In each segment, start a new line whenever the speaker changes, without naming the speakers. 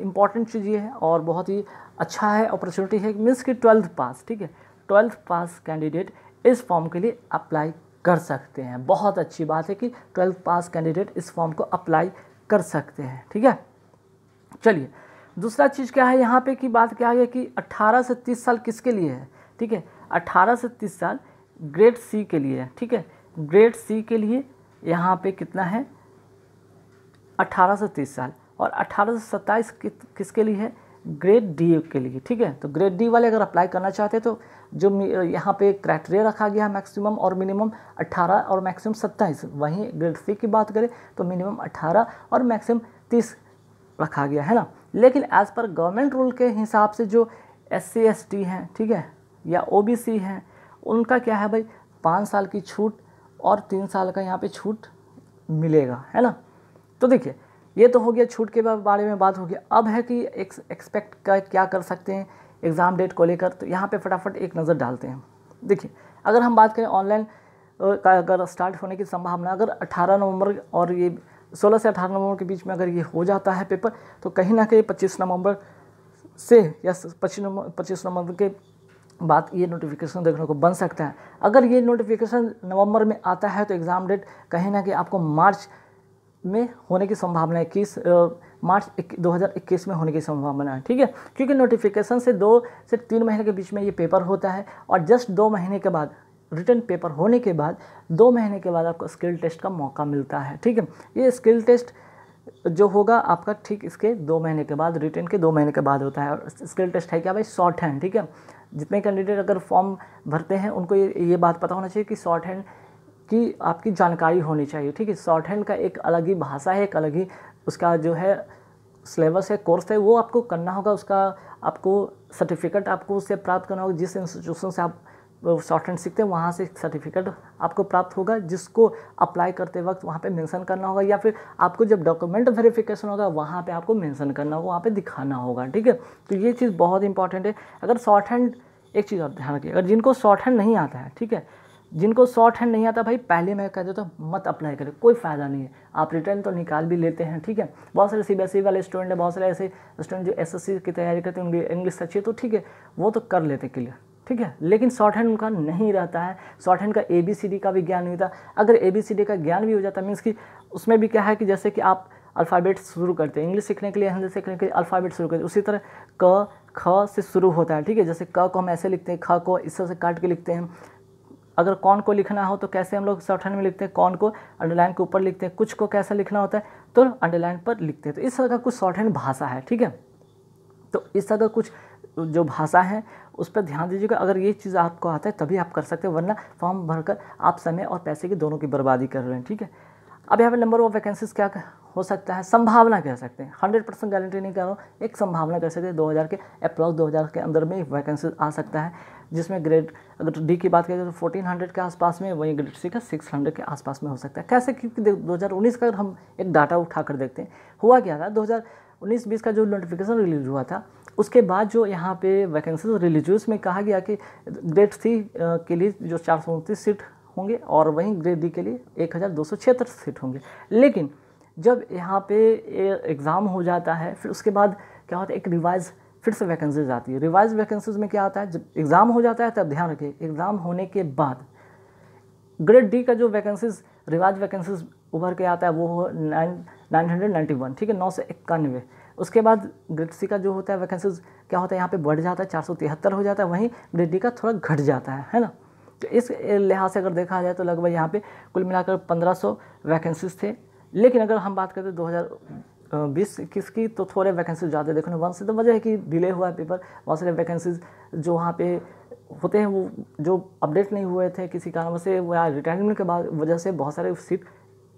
Important चीज़ ये है और बहुत ही अच्छा है अपॉर्चुनिटी है मीन्स कि ट्वेल्थ पास ठीक है ट्वेल्थ पास कैंडिडेट इस फॉर्म के लिए अप्लाई कर सकते हैं बहुत अच्छी बात है कि ट्वेल्थ पास कैंडिडेट इस फॉर्म को अप्लाई कर सकते हैं ठीक है चलिए दूसरा चीज़ क्या है यहाँ पे की बात क्या है कि 18 से 30 साल किसके लिए है ठीक है 18 से 30 साल ग्रेड सी के लिए है ठीक है ग्रेड सी के लिए यहाँ पे कितना है 18 से 30 साल और अठारह किसके लिए है ग्रेड डी के लिए ठीक है तो ग्रेड डी वाले अगर अप्लाई करना चाहते तो जो यहाँ पे क्राइटेरिया रखा गया है मैक्सिमम और मिनिमम 18 और मैक्सिमम 27 वहीं ग्रेड सी की बात करें तो मिनिमम 18 और मैक्सिमम 30 रखा गया है ना लेकिन एज़ पर गवर्नमेंट रूल के हिसाब से जो एस सी एस टी हैं ठीक है या ओ बी सी हैं उनका क्या है भाई पाँच साल की छूट और तीन साल का यहाँ पर छूट मिलेगा है ना तो देखिए ये तो हो गया छूट के बारे में बात होगी अब है कि एक्सपेक्ट का क्या कर सकते हैं एग्ज़ाम डेट को लेकर तो यहाँ पे फटाफट एक नज़र डालते हैं देखिए अगर हम बात करें ऑनलाइन का अगर स्टार्ट होने की संभावना अगर 18 नवंबर और ये 16 से 18 नवंबर के बीच में अगर ये हो जाता है पेपर तो कहीं ना कहीं पच्चीस नवंबर से या पच्चीस नवंबर पच्चीस नवंबर के बाद ये नोटिफिकेशन देखने को बन सकता है अगर ये नोटिफिकेशन नवंबर में आता है तो एग्ज़ाम डेट कहीं ना कहीं आपको मार्च में होने की संभावना है इक्कीस मार्च दो हज़ार इक्कीस में होने की संभावना है ठीक है क्योंकि नोटिफिकेशन से दो से तीन महीने के बीच में ये पेपर होता है और जस्ट दो महीने के बाद रिटर्न पेपर होने के बाद दो महीने के बाद आपको स्किल टेस्ट का मौका मिलता है ठीक है ये स्किल टेस्ट जो होगा आपका ठीक इसके दो महीने के बाद रिटर्न के दो महीने के बाद होता है और स्किल टेस्ट है क्या भाई शॉर्ट हैंड ठीक है जितने कैंडिडेट अगर फॉर्म भरते हैं उनको ये ये बात पता होना चाहिए कि शॉर्ट हैंड की आपकी जानकारी होनी चाहिए ठीक है शॉर्ट हैंड का एक अलग ही भाषा है एक अलग ही उसका जो है सिलेबस है कोर्स है वो आपको करना होगा उसका आपको सर्टिफिकेट आपको उससे प्राप्त करना होगा जिस इंस्टीट्यूशन से आप शॉर्ट हैंड सीखते हैं वहाँ से सर्टिफिकेट आपको प्राप्त होगा जिसको अप्लाई करते वक्त वहाँ पे मेंशन करना होगा या फिर आपको जब डॉक्यूमेंट वेरिफिकेशन होगा वहाँ पे आपको मेंशन करना होगा वहाँ पे दिखाना होगा ठीक है तो ये चीज़ बहुत इंपॉर्टेंट है अगर शॉर्ट हैंड एक चीज़ और ध्यान रखिए अगर जिनको शॉर्ट हैंड नहीं आता है ठीक है जिनको शॉर्ट हैंड नहीं आता भाई पहले मैं कह देता हूँ मत अप्लाई करें कोई फ़ायदा नहीं है आप रिटर्न तो निकाल भी लेते हैं ठीक है बहुत सारे सी बी एस ई वाले स्टूडेंट हैं बहुत सारे ऐसे स्टूडेंट जो एस एस सी की तैयारी करते हैं उनकी इंग्लिश अच्छी है तो ठीक है वो तो कर लेते क्लियर ठीक है लेकिन शॉर्ट हैंड उनका नहीं रहता है शॉर्ट हैंड का ए बी सी डी का भी ज्ञान नहीं होता अगर ए बी सी डी का ज्ञान भी हो जाता मीन्स कि उसमें भी क्या है कि जैसे कि आप अल्फ़ाबेट शुरू करते हैं इंग्लिश सीखने के लिए हिंदी सीखने के लिए अल्फ़ाबेट शुरू करते हैं उसी तरह क ख से शुरू होता है ठीक है जैसे क को हम ऐसे लिखते हैं ख को इस तरह से काट के लिखते हैं अगर कौन को लिखना हो तो कैसे हम लोग शॉर्ट हैंड में लिखते हैं कौन को अंडरलाइन के ऊपर लिखते हैं कुछ को कैसा लिखना होता है तो अंडरलाइन पर लिखते हैं तो इस तरह का कुछ शॉर्ट हैंड भाषा है ठीक है तो इस तरह का कुछ जो भाषा है उस पर ध्यान दीजिएगा अगर ये चीज़ आपको आता है तभी आप कर सकते हैं वरना फॉर्म भरकर आप समय और पैसे की दोनों की बर्बादी कर रहे हैं ठीक है अब यहाँ पे नंबर ऑफ वैकेंसीज क्या हो सकता है संभावना कह सकते हैं हंड्रेड परसेंट गारंटी नहीं कह रहा हूँ एक संभावना कह सकते हैं दो हज़ार के अप्रॉक्स दो हज़ार के अंदर में वैकेंसी आ सकता है जिसमें ग्रेड अगर डी की बात करें तो फोर्टीन हंड्रेड के आसपास में वहीं ग्रेड सी का सिक्स हंड्रेड के आसपास में हो सकता है कैसे क्योंकि दो हज़ार उन्नीस का अगर हम एक डाटा उठा कर देखते हैं हुआ क्या था दो हज़ार उन्नीस बीस का जो नोटिफिकेशन रिलीज हुआ था उसके बाद जो यहाँ पे वैकेंसीज रिलीज हुई उसमें कहा गया कि ग्रेड सी के लिए जो चार सौ उनतीस सीट होंगे और वहीं ग्रेड डी के लिए एक हज़ार दो सौ छिहत्तर सीट होंगे लेकिन जब यहाँ पे एग्ज़ाम हो जाता है फिर उसके बाद क्या होता है एक रिवाइज़ फिर से वैकेंसीज आती है रिवाइज वैकेंसीज में क्या आता है जब एग्ज़ाम हो जाता है तब ध्यान रखिए एग्ज़ाम होने के बाद ग्रेड डी का जो वैकेंसीज रिवाइज वैकेंसीज उभर के आता है वो हो nine nine hundred ninety one ठीक है नौ सौ इक्यानवे उसके बाद ग्रेड सी का जो होता है वैकेंसीज क्या होता है यहाँ पे बढ़ जाता है चार सौ तिहत्तर हो जाता है वहीं ग्रेड डी का थोड़ा घट जाता है है ना तो इस लिहाज से अगर देखा जाए तो लगभग यहाँ पे कुल मिलाकर पंद्रह सौ वैकेंसीज थे लेकिन अगर हम बात करते दो हज़ार बीस इक्कीस की तो थोड़े वैकेंसी ज़्यादा देखने वन से तो वजह है कि डिले हुआ है पेपर बहुत सारे वैकेंसीज जो वहाँ पे होते हैं वो जो अपडेट नहीं हुए थे किसी कारण से या रिटायरमेंट के बाद वजह से बहुत सारे सीट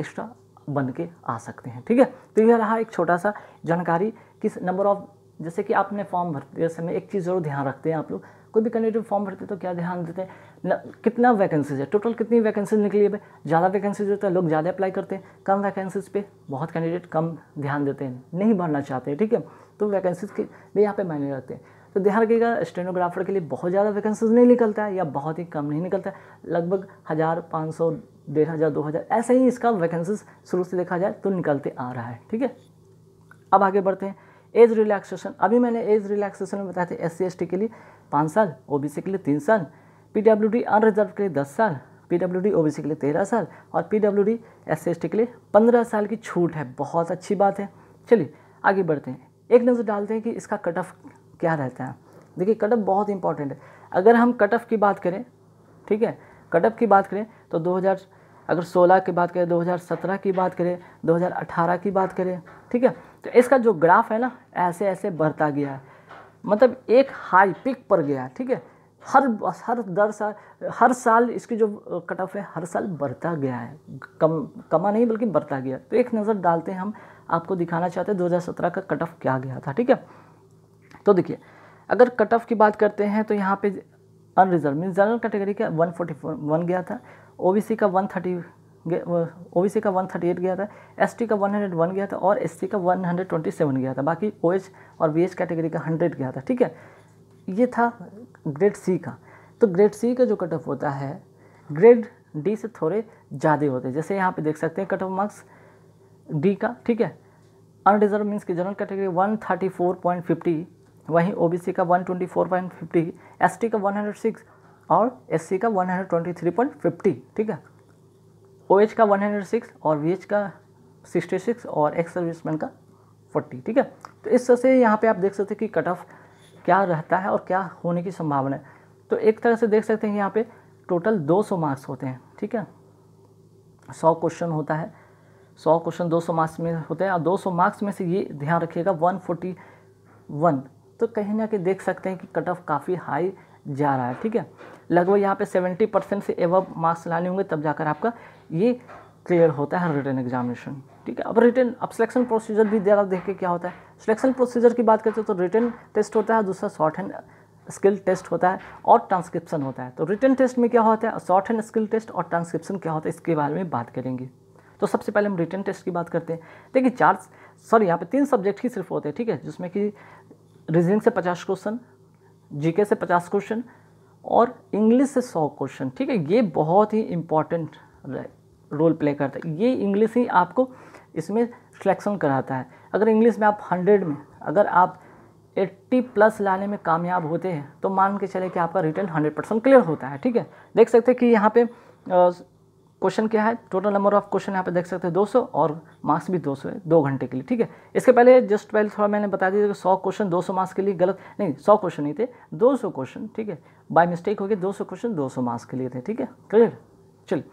एक्स्ट्रा बन के आ सकते हैं ठीक है तो यह रहा एक छोटा सा जानकारी किस नंबर ऑफ जैसे कि आपने फॉर्म भरते समय एक चीज़ ज़रूर ध्यान रखते हैं आप लोग कोई भी कैंडिडेट फॉर्म भरते तो क्या ध्यान देते हैं कितना वैकेंसीज है टोटल कितनी वैकेंसीज निकली है भाई ज़्यादा वैकेंसीज होता है लोग ज़्यादा अप्लाई करते हैं कम वैकेंसीज पे बहुत कैंडिडेट कम ध्यान देते हैं नहीं भरना चाहते ठीक है तो वैकेंसीज के भी यहाँ पे मायने रखते हैं तो ध्यान रखिएगा स्टेनोग्राफर के लिए बहुत ज़्यादा वैकेंसीज नहीं निकलता है या बहुत ही कम नहीं निकलता है लगभग हज़ार पाँच सौ डेढ़ हज़ार दो हज़ार ऐसे ही इसका वैकेंसीज शुरू से देखा जाए तो निकलते आ रहा है ठीक है अब आगे बढ़ते हैं एज रिलैक्सेशन अभी मैंने एज रिलैक्सेशन में बताया था एस सी के लिए पाँच साल ओ के लिए तीन साल पी डब्ल्यू डी अनरिजर्व के लिए दस साल P W D O B C के लिए तेरह साल और P W D S C S T के लिए पंद्रह साल की छूट है बहुत अच्छी बात है चलिए आगे बढ़ते हैं एक नज़र डालते हैं कि इसका कट ऑफ क्या रहता है देखिए कट ऑफ बहुत इंपॉर्टेंट है अगर हम कट ऑफ की बात करें ठीक है कट ऑफ की बात करें तो 2000 अगर 16 की बात करें 2017 की बात करें 2018 की बात करें ठीक है तो इसका जो ग्राफ है ना ऐसे ऐसे बढ़ता गया है मतलब एक हाई पिक पर गया ठीक है हर हर दर साल हर साल इसकी जो कट ऑफ है हर साल बढ़ता गया है कम कमा नहीं बल्कि बढ़ता गया तो एक नज़र डालते हैं हम आपको दिखाना चाहते हैं 2017 का कट ऑफ क्या गया था ठीक है तो देखिए अगर कट ऑफ की बात करते हैं तो यहाँ पे अनरिजर्व मीन जनरल कैटेगरी का वन फोर्टी वन गया था ओबीसी का वन थर्टी ओ सी का एट गया था टी का वन गया था और एससी का सेवन गया था बाकी एच और एच कैटेगरी का हंड्रेड गया था ठीक है ये था ग्रेड सी का तो ग्रेड सी का जो कट ऑफ होता है ग्रेड डी से थोड़े ज़्यादा होते हैं जैसे यहाँ पे देख सकते हैं कट ऑफ मार्क्स डी का ठीक है अनडिज़र्व मीन्स की जनरल कैटेगरी 134.50 वहीं ओबीसी का 124.50 एसटी का 106 और एससी का 123.50 ठीक है ओएच का 106 और वीएच का 66 और एक्स सर्विसमैन का 40 ठीक है तो इस तरह से यहाँ पे आप देख सकते हैं कि कट ऑफ क्या रहता है और क्या होने की संभावना है तो एक तरह से देख सकते हैं यहाँ पे टोटल 200 मार्क्स होते हैं ठीक है 100 क्वेश्चन होता है 100 क्वेश्चन 200 मार्क्स में होते हैं और 200 मार्क्स में से ये ध्यान रखिएगा 141 तो कहीं ना कहीं देख सकते हैं कि कट ऑफ काफ़ी हाई जा रहा है ठीक है लगभग यहाँ पे 70 परसेंट से एवब मार्क्स लाने होंगे तब जाकर आपका ये क्लियर होता है रिटर्न एग्जामिनेशन ठीक है अब रिटर्न अब सिलेक्शन प्रोसीजर भी देख के क्या होता है सिलेक्शन प्रोसीजर की बात करते हैं तो रिटर्न टेस्ट होता है दूसरा शॉर्ट हैंड स्किल टेस्ट होता है और ट्रांसक्रिप्शन होता है तो रिटर्न टेस्ट में क्या होता है शॉर्ट हैंड स्किल टेस्ट और ट्रांसक्रिप्शन क्या होता है इसके बारे में बात करेंगे तो सबसे पहले हम रिटर्न टेस्ट की बात करते हैं देखिए चार सॉरी यहाँ पे तीन सब्जेक्ट ही सिर्फ होते हैं ठीक है जिसमें कि रीजनिंग से पचास क्वेश्चन जीके से पचास क्वेश्चन और इंग्लिश से सौ क्वेश्चन ठीक है ये बहुत ही इंपॉर्टेंट रोल प्ले करता है ये इंग्लिश ही आपको इसमें सिलेक्शन कराता है अगर इंग्लिश में आप हंड्रेड में अगर आप एट्टी प्लस लाने में कामयाब होते हैं तो मान के चले कि आपका रिटर्न हंड्रेड परसेंट क्लियर होता है ठीक है देख सकते हैं कि यहाँ पे क्वेश्चन क्या है टोटल नंबर ऑफ क्वेश्चन यहाँ पे देख सकते हैं दो सौ और मार्क्स भी दो सौ है दो घंटे के लिए ठीक है इसके पहले जस्ट पहले थोड़ा मैंने बता दिया कि सौ क्वेश्चन सौ मार्क्स के लिए गलत नहीं सौ क्वेश्चन नहीं थे सौ क्वेश्चन ठीक है बाय मिस्टेक हो दो सौ क्वेश्चन सौ मार्क्स के लिए थे ठीक है क्लियर चलिए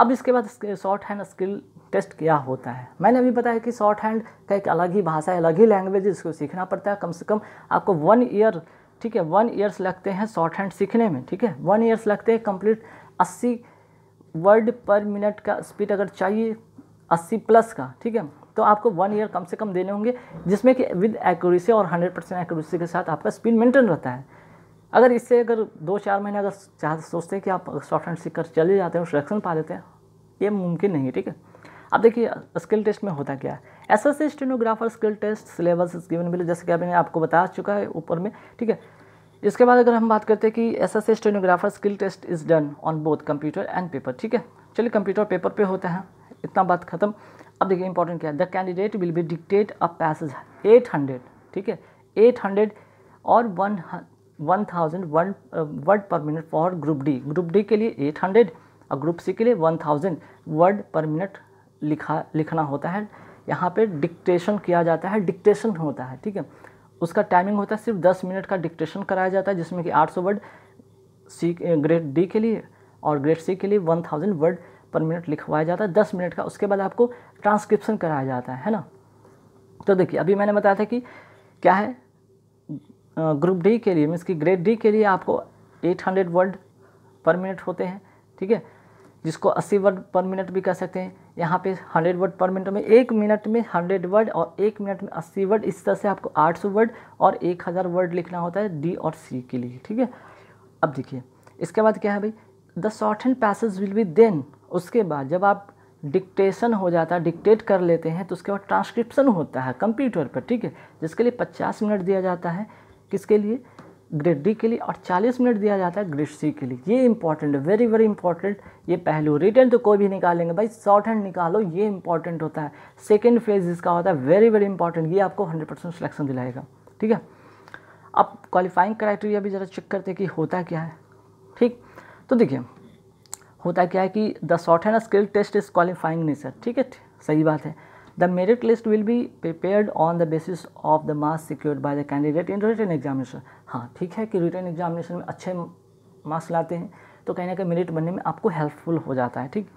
अब इसके बाद शॉर्ट हैंड स्किल टेस्ट क्या होता है मैंने अभी बताया कि शॉर्ट हैंड का एक अलग ही भाषा है अलग ही लैंग्वेज इसको सीखना पड़ता है कम से कम आपको वन ईयर ठीक है वन ईयर्स लगते हैं शॉर्ट हैंड सीखने में ठीक है वन ईयर्स लगते हैं कंप्लीट अस्सी वर्ड पर मिनट का स्पीड अगर चाहिए अस्सी प्लस का ठीक है तो आपको वन ईयर कम से कम देने होंगे जिसमें कि विद एक्यूरेसी और हंड्रेड परसेंट एक्यूरेसी के साथ आपका स्पीड मेंटेन रहता है अगर इससे अगर दो चार महीने अगर चाह तो सोचते हैं कि आप सॉफ्ट हैंड सीख कर चले जाते हैं सिलेक्शन पा लेते हैं ये मुमकिन नहीं है ठीक है अब देखिए स्किल टेस्ट में होता क्या है S S stenographer skill test syllabus given मिले जैसे कि अभी आपको बता चुका है ऊपर में ठीक है इसके बाद अगर हम बात करते हैं कि S S stenographer skill test is done on both computer and paper ठीक है चलिए कंप्यूटर पेपर पे होता है इतना बात खत्म अब देखिए इंपॉर्टेंट क्या है the candidate will be dictate a passage eight hundred ठीक है एट हंड्रेड और one thousand one word per minute for group D group D के लिए एट हंड्रेड और ग्रुप सी के लिए one thousand word per minute लिखा लिखना होता है यहाँ पे डिक्टेशन किया जाता है डिक्टेशन होता है ठीक है उसका टाइमिंग होता है सिर्फ दस मिनट का डिक्टेशन कराया जाता है जिसमें कि आठ सौ वर्ड सी ग्रेड डी के लिए और ग्रेड सी के लिए one thousand word per minute लिखवाया जाता है दस मिनट का उसके बाद आपको ट्रांसक्रिप्शन कराया जाता है है ना तो देखिए अभी मैंने बताया था कि क्या है ग्रुप डी के लिए मीन्स की ग्रेड डी के लिए आपको 800 वर्ड पर मिनट होते हैं ठीक है जिसको 80 वर्ड पर मिनट भी कह सकते हैं यहाँ पे 100 वर्ड पर मिनट में एक मिनट में 100 वर्ड और एक मिनट में 80 वर्ड इस तरह से आपको 800 वर्ड और 1000 वर्ड लिखना होता है डी और सी के लिए ठीक है अब देखिए इसके बाद क्या है भाई the shorthand passage will be then उसके बाद जब आप डिक्टेशन हो जाता है डिक्टेट कर लेते हैं तो उसके बाद ट्रांसक्रिप्शन होता है कंप्यूटर पर ठीक है जिसके लिए 50 मिनट दिया जाता है किसके लिए ग्रेड डी के लिए और 40 मिनट दिया जाता है ग्रेड सी के लिए ये इंपॉर्टेंट है वेरी वेरी इंपॉर्टेंट ये पहलू रिटर्न तो कोई भी निकालेंगे भाई शॉर्ट हैंड निकालो ये इंपॉर्टेंट होता है सेकेंड फेज इसका होता है वेरी वेरी इंपॉर्टेंट ये आपको हंड्रेड परसेंट सिलेक्शन दिलाएगा ठीक है अब क्वालिफाइंग क्राइटेरिया भी ज़रा चेक करते हैं कि होता क्या है ठीक तो देखिए होता क्या है कि the shorthand skill test is qualifying nature ठीक है सही बात है The merit list will be prepared on the basis of the marks secured by the candidate in written examination. हाँ ठीक है कि रिटर्न एग्जामिनेशन में अच्छे मार्क्स लाते हैं तो कहीं ना कहीं मेरिट बनने में आपको हेल्पफुल हो जाता है ठीक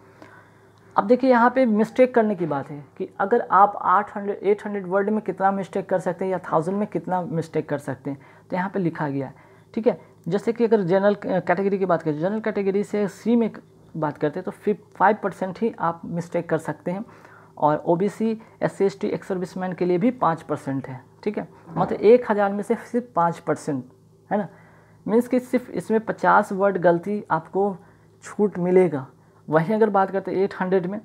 अब देखिए यहाँ पे मिस्टेक करने की बात है कि अगर आप 800 800 वर्ड में कितना मिस्टेक कर सकते हैं या थाउजेंड में कितना मिस्टेक कर सकते हैं तो यहाँ पे लिखा गया है ठीक है जैसे कि अगर जनरल कैटेगरी की बात करें जनरल कैटेगरी से सी में बात करते हैं तो फाइव परसेंट ही आप मिस्टेक कर सकते हैं और O B C S C S T ex serviceman के लिए भी पाँच परसेंट है ठीक है मतलब एक हज़ार में से सिर्फ पाँच परसेंट है ना मीन्स कि सिर्फ इसमें पचास वर्ड गलती आपको छूट मिलेगा वहीं अगर बात करते एट हंड्रेड में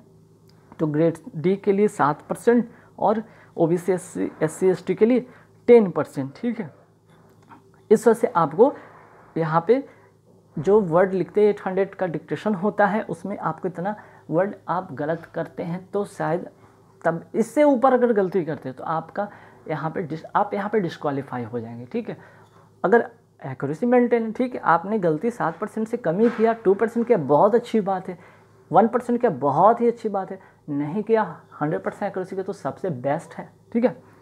तो ग्रेड डी के लिए सात परसेंट और O B C S C S C S T के लिए टेन परसेंट ठीक है इस वजह से आपको यहाँ पे जो वर्ड लिखते एट हंड्रेड का डिक्टेशन होता है उसमें आपको इतना वर्ड आप गलत करते हैं तो शायद तब इससे ऊपर अगर गलती करते हैं तो आपका यहाँ पे डिस आप यहाँ पे डिस्कवालीफाई हो जाएंगे ठीक है अगर एक्यूरेसी मेंटेन ठीक है आपने गलती सात परसेंट से कम ही किया टू परसेंट किया बहुत अच्छी बात है वन परसेंट किया बहुत ही अच्छी बात है नहीं किया हंड्रेड परसेंट एक्यूरेसी का तो सबसे बेस्ट है ठीक है